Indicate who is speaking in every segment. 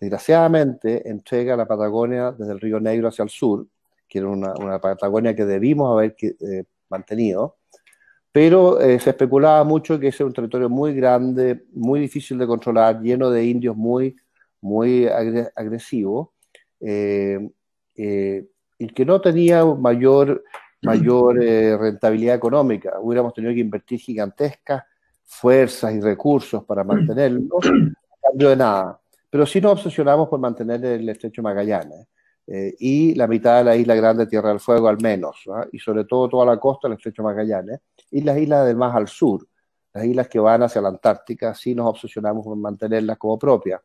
Speaker 1: desgraciadamente, entrega la Patagonia desde el Río Negro hacia el sur, que era una, Patagonia que debimos haber eh, mantenido, pero eh, se especulaba mucho que ese era un territorio muy grande, muy difícil de controlar, lleno de indios muy, muy agresivos, eh, y que no tenía mayor, mayor rentabilidad económica. Hubiéramos tenido que invertir gigantescas fuerzas y recursos para mantenerlo, a cambio de nada. Pero sí nos obsesionamos por mantener el estrecho Magallanes eh, y la mitad de la isla grande Tierra del Fuego al menos, ¿ah? y sobre todo toda la costa del estrecho Magallanes y las islas del al sur, las islas que van hacia la Antártica, sí nos obsesionamos por mantenerlas como propias.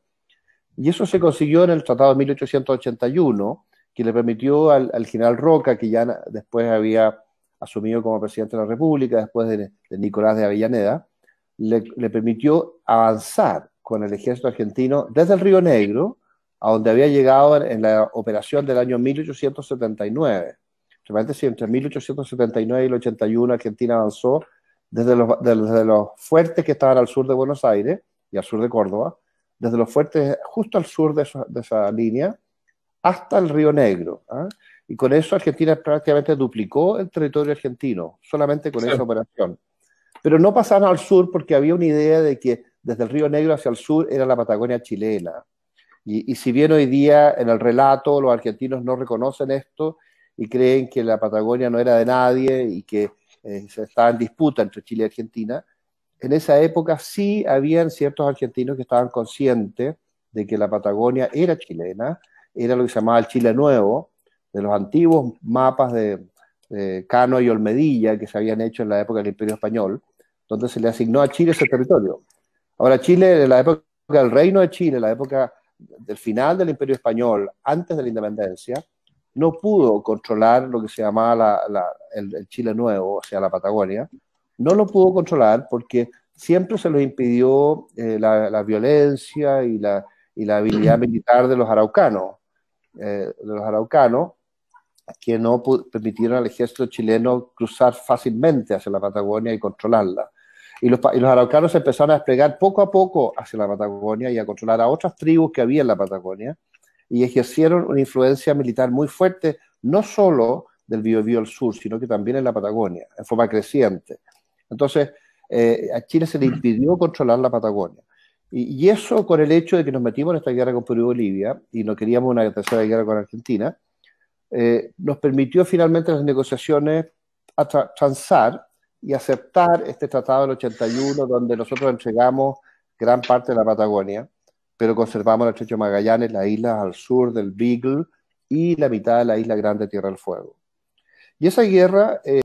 Speaker 1: Y eso se consiguió en el Tratado de 1881, que le permitió al, general Roca, que ya después había asumido como presidente de la República, después de, Nicolás de Avellaneda, le, permitió avanzar con el ejército argentino desde el Río Negro, a donde había llegado en, la operación del año 1879. Realmente, entre 1879 y el 81 Argentina avanzó desde los, los fuertes que estaban al sur de Buenos Aires y al sur de Córdoba, desde los fuertes justo al sur de, esa línea, hasta el Río Negro. ¿ah? Y con eso Argentina prácticamente duplicó el territorio argentino, solamente con esa operación. Pero no pasaron al sur porque había una idea de que desde el Río Negro hacia el sur era la Patagonia chilena. Y, si bien hoy día en el relato los argentinos no reconocen esto y creen que la Patagonia no era de nadie y que eh, se estaba en disputa entre Chile y Argentina, en esa época sí habían ciertos argentinos que estaban conscientes de que la Patagonia era chilena, era lo que se llamaba el Chile Nuevo, de los antiguos mapas de Cano y Olmedilla que se habían hecho en la época del Imperio Español, donde se le asignó a Chile ese territorio. Ahora, Chile, en la época del Reino de Chile, en la época del final del Imperio Español, antes de la independencia, no pudo controlar lo que se llamaba el, Chile Nuevo, o sea, la Patagonia. No lo pudo controlar porque siempre se lo impidió eh, la, violencia y la, habilidad militar de los araucanos, eh, de los araucanos que no permitieron al ejército chileno cruzar fácilmente hacia la Patagonia y controlarla. Y los, y araucanos empezaron a desplegar poco a poco hacia la Patagonia y a controlar a otras tribus que había en la Patagonia y ejercieron una influencia militar muy fuerte, no solo del Biobío al sur, sino que también en la Patagonia, en forma creciente. Entonces, eh, a Chile se le impidió controlar la Patagonia. Y, eso con el hecho de que nos metimos en esta guerra con Perú y Bolivia y no queríamos una tercera guerra con Argentina, eh, nos permitió finalmente las negociaciones a transar y aceptar este tratado del 81 donde nosotros entregamos gran parte de la Patagonia, pero conservamos el estrecho Magallanes, las islas al sur del Beagle y la mitad de la isla grande Tierra del Fuego. Y esa guerra eh,